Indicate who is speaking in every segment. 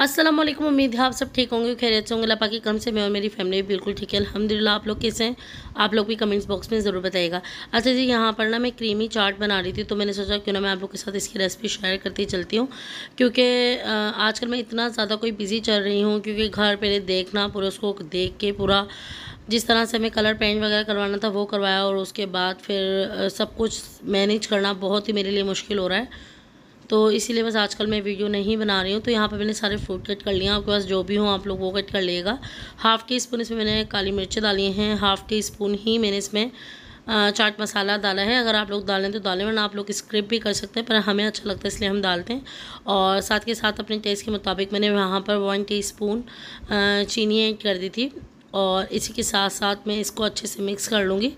Speaker 1: अस्सलाम वालेकुम उम्मीद है आप सब ठीक होंगे खैरियत से होंगे अल्लाह कम से मैं और मेरी फैमिली भी बिल्कुल ठीक है अलहमदिल्ला आप लोग कैसे हैं आप लोग भी कमेंट्स बॉक्स में ज़रूर बताइएगा अच्छा जी यहाँ पर ना मैं क्रीमी चाट बना रही थी तो मैंने सोचा क्यों ना मैं आप लोग के साथ इसकी रेसिपी शेयर करती चलती हूँ क्योंकि आजकल मैं इतना ज़्यादा कोई बिज़ी चल रही हूँ क्योंकि घर पर देखना पूरा उसको देख के पूरा जिस तरह से हमें कलर पेंट वगैरह करवाना था वो करवाया और उसके बाद फिर सब कुछ मैनेज करना बहुत ही मेरे लिए मुश्किल हो रहा है तो इसीलिए बस आजकल मैं वीडियो नहीं बना रही हूँ तो यहाँ पर मैंने सारे फ्रूट कट कर लिए हैं आपके पास जो भी हो आप लोग वो कट कर लेगा हाफ़ टी स्पून इसमें मैंने काली मिर्चें डाली हैं हाफ़ टी स्पून ही मैंने इसमें चाट मसाला डाला है अगर आप लोग डालें तो डालें वरना आप लोग स्क्रिप भी कर सकते हैं पर हमें अच्छा लगता है इसलिए हम डालते हैं और साथ के साथ अपने टेस्ट के मुताबिक मैंने वहाँ पर वन टीस्पून चीनी ऐड कर दी थी और इसी के साथ साथ मैं इसको अच्छे से मिक्स कर लूँगी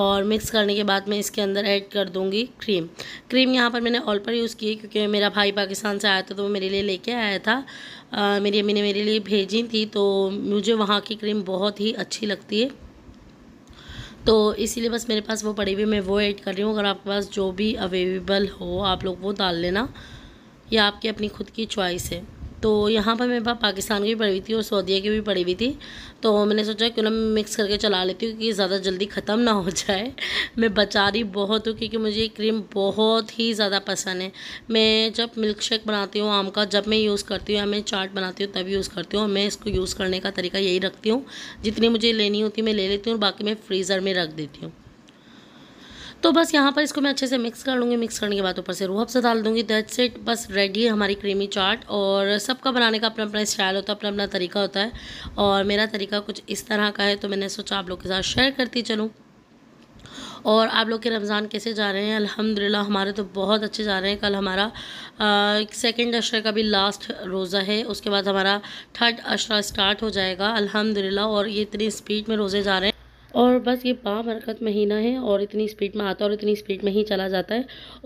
Speaker 1: और मिक्स करने के बाद मैं इसके अंदर ऐड कर दूँगी क्रीम क्रीम यहाँ पर मैंने ऑल पर यूज़ की क्योंकि मेरा भाई पाकिस्तान से आया था तो वो मेरे लिए लेके आया था आ, मेरी अम्मी ने मेरे लिए भेजी थी तो मुझे वहाँ की क्रीम बहुत ही अच्छी लगती है तो इसीलिए बस मेरे पास वो पड़ी हुई मैं वो ऐड कर रही हूँ अगर आपके पास जो भी अवेलेबल हो आप लोग वो डाल लेना या आपकी अपनी खुद की चॉइस है तो यहाँ पर मेरे पास पाकिस्तान की भी पड़ी हुई थी और सऊदीया की भी पड़ी हुई थी तो मैंने सोचा क्यों ना मिक्स करके चला लेती हूँ क्योंकि ज़्यादा जल्दी ख़त्म ना हो जाए मैं बचा रही बहुत हूँ क्योंकि मुझे ये क्रीम बहुत ही ज़्यादा पसंद है मैं जब मिल्क शेक बनाती हूँ आम का जब मैं यूज़ करती हूँ या मैं चाट बनाती हूँ तब यूज़ करती हूँ और मैं इसको यूज़ करने का तरीका यही रखती हूँ जितनी मुझे लेनी होती मैं ले लेती हूँ और बाकी मैं फ्रीज़र में रख देती हूँ तो बस यहाँ पर इसको मैं अच्छे से मिक्स कर लूँगी मिक्स करने के बाद ऊपर से रूह अफ़ज़ा डाल दूँगी दैट्स इट बस रेडी है हमारी क्रीमी चाट और सबका बनाने का अपना अपना स्टाइल होता है अपना अपना तरीका होता है और मेरा तरीका कुछ इस तरह का है तो मैंने सोचा आप लोग के साथ शेयर करती चलूँ और आप लोग के रमज़ान कैसे जा रहे हैं अल्हम्दुलिल्लाह हमारे तो बहुत अच्छे जा रहे हैं कल हमारा सेकंड अशरा का भी लास्ट रोज़ा है उसके बाद हमारा थर्ड अशरा स्टार्ट हो जाएगा अल्हम्दुलिल्लाह और ये इतनी स्पीड में रोज़े जा रहे हैं और बस ये बा महीना है और इतनी स्पीड में आता है और इतनी स्पीड में ही चला जाता है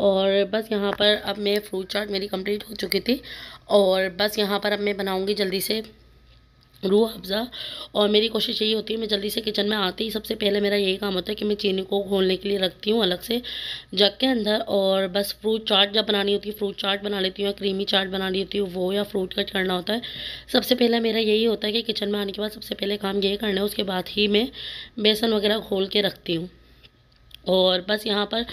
Speaker 1: और बस यहाँ पर अब मैं फ्रूट चाट मेरी कंप्लीट हो चुकी थी और बस यहाँ पर अब मैं बनाऊँगी जल्दी से रूह अफ़ज़ा और मेरी कोशिश यही होती है मैं जल्दी से किचन में आते ही सबसे पहले मेरा यही काम होता है कि मैं चीनी को घोलने के लिए रखती हूँ अलग से जग के अंदर और बस फ्रूट चाट जब बनानी होती है फ्रूट चाट बना लेती हूँ या क्रीमी चाट बनानी होती हूँ वो या फ्रूट कट करना होता है सबसे पहले मेरा यही होता है कि किचन में आने के बाद सबसे पहले काम यही करना है उसके बाद ही मैं बेसन वगैरह घोल के रखती हूँ और बस यहाँ पर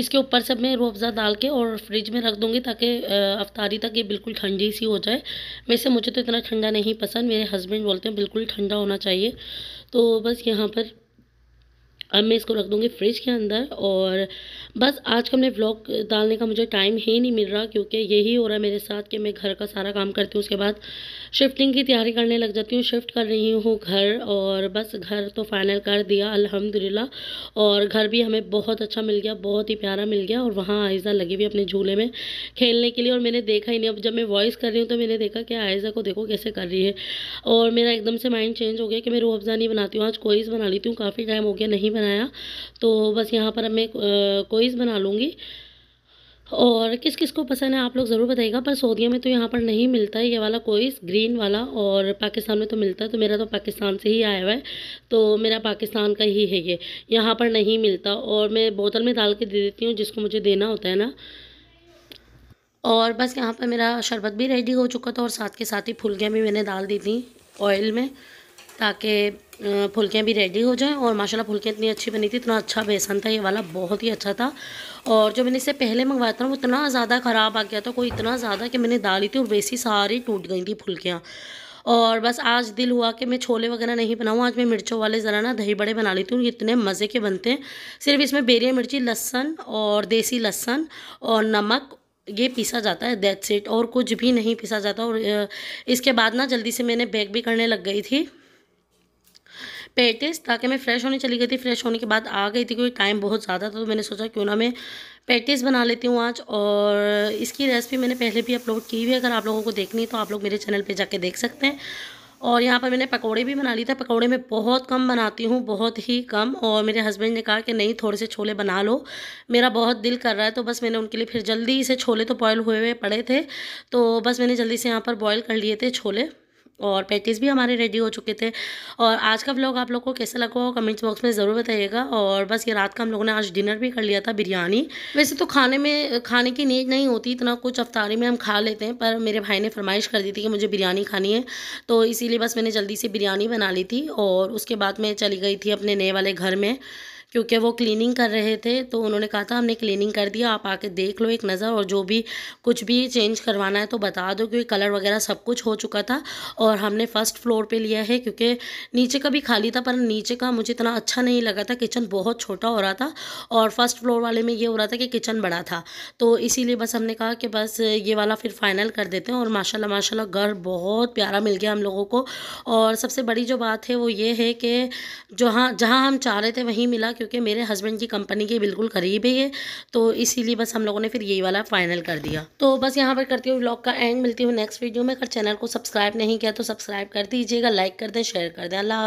Speaker 1: इसके ऊपर से मैं रोबज़ा डाल के और फ्रिज में रख दूँगी ताकि अफ्तारी तक ये बिल्कुल ठंडी सी हो जाए वैसे मुझे तो इतना ठंडा नहीं पसंद मेरे हस्बैंड बोलते हैं बिल्कुल ठंडा होना चाहिए तो बस यहाँ पर अब मैं इसको रख दूँगी फ्रिज के अंदर और बस आज का हमने ब्लॉग डालने का मुझे टाइम ही नहीं मिल रहा क्योंकि यही हो रहा है मेरे साथ कि मैं घर का सारा काम करती हूँ उसके बाद शिफ्टिंग की तैयारी करने लग जाती हूँ शिफ्ट कर रही हूँ घर और बस घर तो फाइनल कर दिया अलहमदिल्ला और घर भी हमें बहुत अच्छा मिल गया बहुत ही प्यारा मिल गया और वहाँ आयज़ा लगी हुई अपने झूले में खेलने के लिए और मैंने देखा ही नहीं अब जब मैं वॉइस कर रही हूँ तो मैंने देखा कि आयज़ा को देखो कैसे कर रही है और मेरा एकदम से माइंड चेंज हो गया कि मैं रूह अफ़ज़ा नहीं बनाती हूँ आज कोइज बना लेती हूँ काफ़ी टाइम हो गया नहीं बनाया तो बस यहाँ पर अब मैं कोइज़ बना लूँगी और किस किस को पसंद है आप लोग ज़रूर बताइएगा पर सऊदीया में तो यहाँ पर नहीं मिलता है ये वाला कोइस ग्रीन वाला और पाकिस्तान में तो मिलता है तो मेरा तो पाकिस्तान से ही आया हुआ है तो मेरा पाकिस्तान का ही है ये यहाँ पर नहीं मिलता और मैं बोतल में डाल के दे देती हूँ जिसको मुझे देना होता है ना और बस यहाँ पर मेरा शरबत भी रेडी हो चुका था और साथ के साथ ही फुलकियाँ भी मैंने डाल दी थी ऑयल में ताकि फुलकियाँ भी रेडी हो जाएं और माशाल्लाह फुलकियाँ इतनी अच्छी बनी थी इतना अच्छा बेसन था ये वाला बहुत ही अच्छा था और जो मैंने इससे पहले मंगवाया था ना वो इतना ज़्यादा ख़राब आ गया था कोई इतना ज़्यादा कि मैंने डाली थी और वैसी सारी टूट गई थी फुलकियाँ और बस आज दिल हुआ कि मैं छोले वगैरह नहीं बनाऊँ आज मैं मिर्चों वाले ज़रा ना दही बड़े बना लेती हूँ ये इतने मज़े के बनते हैं सिर्फ इसमें बेरिया मिर्ची लहसन और देसी लहसन और नमक ये पीसा जाता है दैट्स इट और कुछ भी नहीं पीसा जाता और इसके बाद ना जल्दी से मैंने बैग भी करने लग गई थी पेटिस ताकि मैं फ़्रेश होने चली गई थी फ़्रेश होने के बाद आ गई थी क्योंकि टाइम बहुत ज़्यादा था तो मैंने सोचा क्यों ना मैं पेटिस बना लेती हूँ आज और इसकी रेसिपी मैंने पहले भी अपलोड की हुई है अगर आप लोगों को देखनी है तो आप लोग मेरे चैनल पर जाके देख सकते हैं और यहाँ पर मैंने पकौड़े भी बना लिए थे पकौड़े मैं बहुत कम बनाती हूँ बहुत ही कम और मेरे हस्बैंड ने कहा कि नहीं थोड़े से छोले बना लो मेरा बहुत दिल कर रहा है तो बस मैंने उनके लिए फिर जल्दी से छोले तो बॉयल हुए हुए पड़े थे तो बस मैंने जल्दी से यहाँ पर बॉयल कर लिए थे छोले और पैटीज़ भी हमारे रेडी हो चुके थे और आज का व्लॉग आप लोग को कैसा लगा हो कमेंट्स बॉक्स में ज़रूर बताइएगा और बस ये रात का हम लोगों ने आज डिनर भी कर लिया था बिरयानी वैसे तो खाने में खाने की नीड नहीं होती इतना कुछ अफ्तारी में हम खा लेते हैं पर मेरे भाई ने फरमाइश कर दी थी कि मुझे बिरयानी खानी है तो इसीलिए बस मैंने जल्दी से बिरयानी बना ली थी और उसके बाद मैं चली गई थी अपने नए वाले घर में क्योंकि वो क्लीनिंग कर रहे थे तो उन्होंने कहा था हमने क्लीनिंग कर दिया आप आके देख लो एक नज़र और जो भी कुछ भी चेंज करवाना है तो बता दो क्योंकि कलर वगैरह सब कुछ हो चुका था और हमने फ़र्स्ट फ्लोर पर लिया है क्योंकि नीचे का भी खाली था पर नीचे का मुझे इतना अच्छा नहीं लगा था किचन बहुत छोटा हो रहा था और फर्स्ट फ्लोर वाले में ये हो रहा था कि किचन बड़ा था तो इसीलिए बस हमने कहा कि बस ये वाला फिर फाइनल कर देते हैं और माशाल्लाह माशाल्लाह घर बहुत प्यारा मिल गया हम लोगों को और सबसे बड़ी जो बात है वो ये है कि जहाँ जहाँ हम चाह रहे थे वहीं मिला क्योंकि मेरे हस्बैंड की कंपनी के बिल्कुल करीब ही है तो इसीलिए बस हम लोगों ने फिर यही वाला फाइनल कर दिया तो बस यहाँ पर करती हूँ ब्लॉग का एंड मिलती हूँ नेक्स्ट वीडियो में अगर चैनल को सब्सक्राइब नहीं किया तो सब्सक्राइब कर दीजिएगा लाइक कर दें शेयर कर दें अल्लाह